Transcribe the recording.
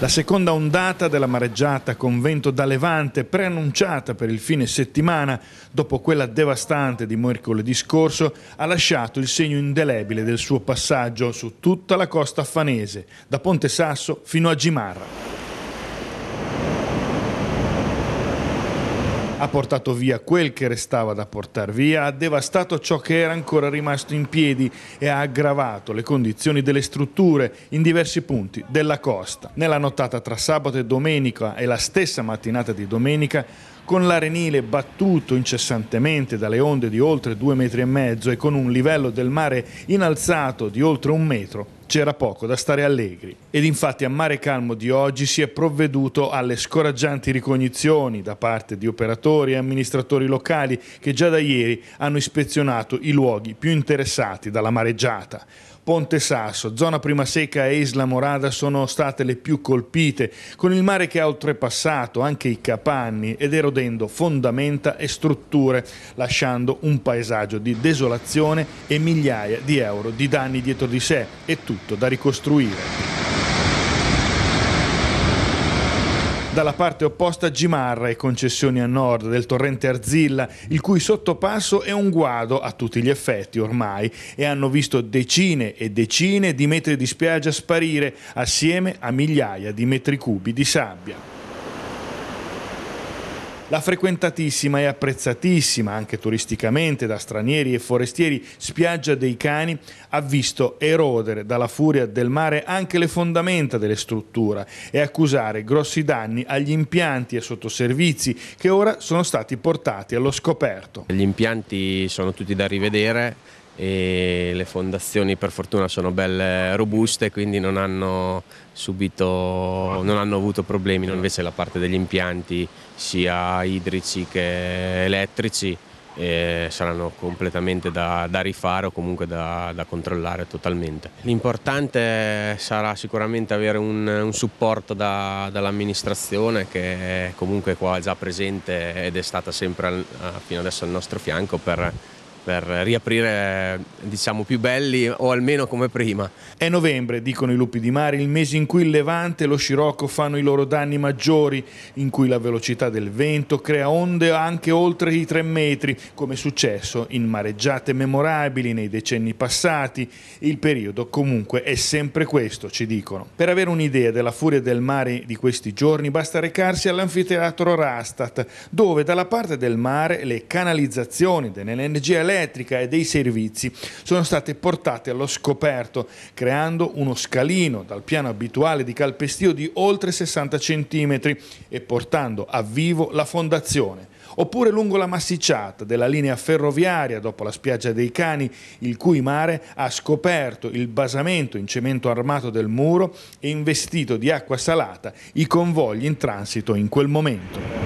La seconda ondata della mareggiata con vento da levante preannunciata per il fine settimana, dopo quella devastante di mercoledì scorso, ha lasciato il segno indelebile del suo passaggio su tutta la costa affanese, da Ponte Sasso fino a Gimarra. ha portato via quel che restava da portare via, ha devastato ciò che era ancora rimasto in piedi e ha aggravato le condizioni delle strutture in diversi punti della costa. Nella nottata tra sabato e domenica e la stessa mattinata di domenica, con l'arenile battuto incessantemente dalle onde di oltre due metri e mezzo e con un livello del mare inalzato di oltre un metro, c'era poco da stare allegri ed infatti a Mare Calmo di oggi si è provveduto alle scoraggianti ricognizioni da parte di operatori e amministratori locali che già da ieri hanno ispezionato i luoghi più interessati dalla mareggiata. Ponte Sasso, zona Prima Seca e Isla Morada sono state le più colpite, con il mare che ha oltrepassato anche i capanni ed erodendo fondamenta e strutture, lasciando un paesaggio di desolazione e migliaia di euro di danni dietro di sé, e tutto da ricostruire. Dalla parte opposta Gimarra e concessioni a nord del torrente Arzilla, il cui sottopasso è un guado a tutti gli effetti ormai e hanno visto decine e decine di metri di spiaggia sparire assieme a migliaia di metri cubi di sabbia la frequentatissima e apprezzatissima anche turisticamente da stranieri e forestieri spiaggia dei cani ha visto erodere dalla furia del mare anche le fondamenta delle strutture e accusare grossi danni agli impianti e sottoservizi che ora sono stati portati allo scoperto. Gli impianti sono tutti da rivedere e le fondazioni per fortuna sono belle robuste quindi non hanno subito non hanno avuto problemi invece la parte degli impianti sia idrici che elettrici eh, saranno completamente da, da, rifare o comunque da, da controllare totalmente. L'importante sarà sicuramente avere un, un supporto da, dall'amministrazione che comunque qua è già presente ed è stata sempre al, fino adesso al nostro fianco per per riaprire diciamo più belli o almeno come prima. È novembre, dicono i lupi di mare, il mese in cui il Levante e lo Scirocco fanno i loro danni maggiori, in cui la velocità del vento crea onde anche oltre i tre metri, come è successo in mareggiate memorabili nei decenni passati. Il periodo comunque è sempre questo, ci dicono. Per avere un'idea della furia del mare di questi giorni basta recarsi all'anfiteatro Rastat, dove dalla parte del mare le canalizzazioni dell'energia elettrica elettrica e dei servizi sono state portate allo scoperto, creando uno scalino dal piano abituale di calpestio di oltre 60 cm e portando a vivo la fondazione oppure lungo la massicciata della linea ferroviaria dopo la spiaggia dei Cani, il cui mare ha scoperto il basamento in cemento armato del muro e investito di acqua salata i convogli in transito in quel momento.